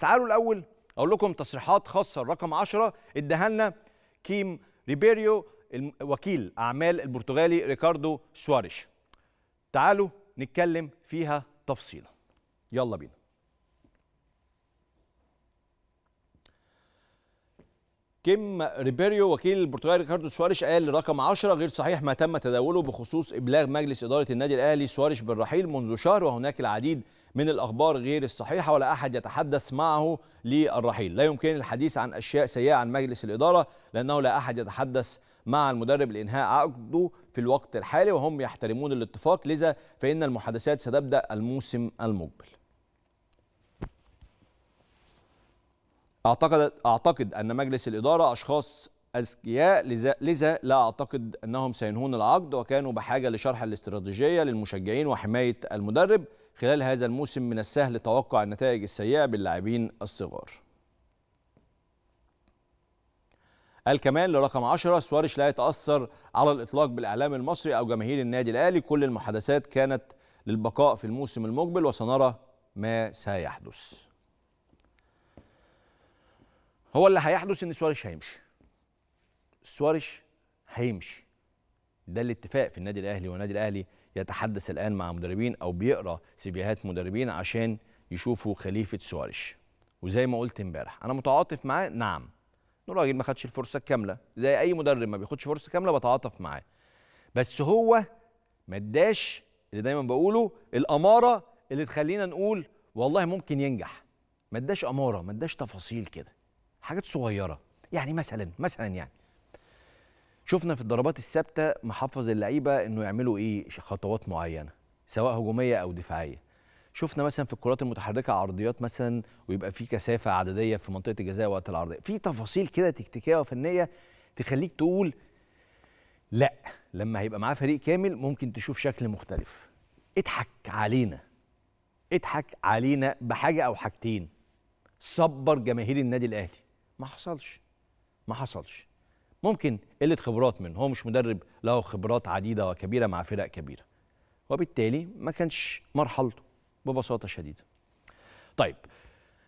بس تعالوا الاول اقول لكم تصريحات خاصه رقم 10 اداها لنا كيم ريبيريو وكيل اعمال البرتغالي ريكاردو سواريش تعالوا نتكلم فيها تفصيلا يلا بينا كيم ريبيريو وكيل البرتغالي ريكاردو سواريش قال رقم 10 غير صحيح ما تم تداوله بخصوص ابلاغ مجلس اداره النادي الاهلي سواريش بالرحيل منذ شهر وهناك العديد من الأخبار غير الصحيحة ولا أحد يتحدث معه للرحيل لا يمكن الحديث عن أشياء سيئة عن مجلس الإدارة لأنه لا أحد يتحدث مع المدرب لإنهاء عقده في الوقت الحالي وهم يحترمون الاتفاق لذا فإن المحادثات ستبدأ الموسم المقبل أعتقد, أعتقد أن مجلس الإدارة أشخاص أذكياء لذا, لذا لا أعتقد أنهم سينهون العقد وكانوا بحاجة لشرح الاستراتيجية للمشجعين وحماية المدرب خلال هذا الموسم من السهل توقع النتائج السيئة باللاعبين الصغار قال كمان لرقم 10 سواريش لا يتأثر على الإطلاق بالإعلام المصري أو جماهير النادي الأهلي كل المحادثات كانت للبقاء في الموسم المقبل وسنرى ما سيحدث هو اللي هيحدث ان سواريش هيمشي سواريش هيمشي ده الاتفاق في النادي الاهلي والنادي الاهلي يتحدث الان مع مدربين او بيقرا سيفيهات مدربين عشان يشوفوا خليفه سواريش وزي ما قلت امبارح انا متعاطف معاه نعم الراجل ما خدش الفرصه الكامله زي اي مدرب ما بياخدش فرصه كامله بتعاطف معاه بس هو ما اداش اللي دايما بقوله الاماره اللي تخلينا نقول والله ممكن ينجح ما اداش اماره ما اداش تفاصيل كده حاجات صغيره يعني مثلا مثلا يعني شفنا في الضربات الثابته محفظ اللعيبه انه يعملوا ايه خطوات معينه سواء هجوميه او دفاعيه شفنا مثلا في الكرات المتحركه عرضيات مثلا ويبقى في كثافه عدديه في منطقه الجزاء وقت العرضيه في تفاصيل كده تكتيكيه وفنيه تخليك تقول لا لما هيبقى معاه فريق كامل ممكن تشوف شكل مختلف اضحك علينا اضحك علينا بحاجه او حاجتين صبر جماهير النادي الاهلي ما حصلش ما حصلش ممكن قله خبرات منه هو مش مدرب له خبرات عديده وكبيره مع فرق كبيره وبالتالي ما كانش مرحلته ببساطه شديده طيب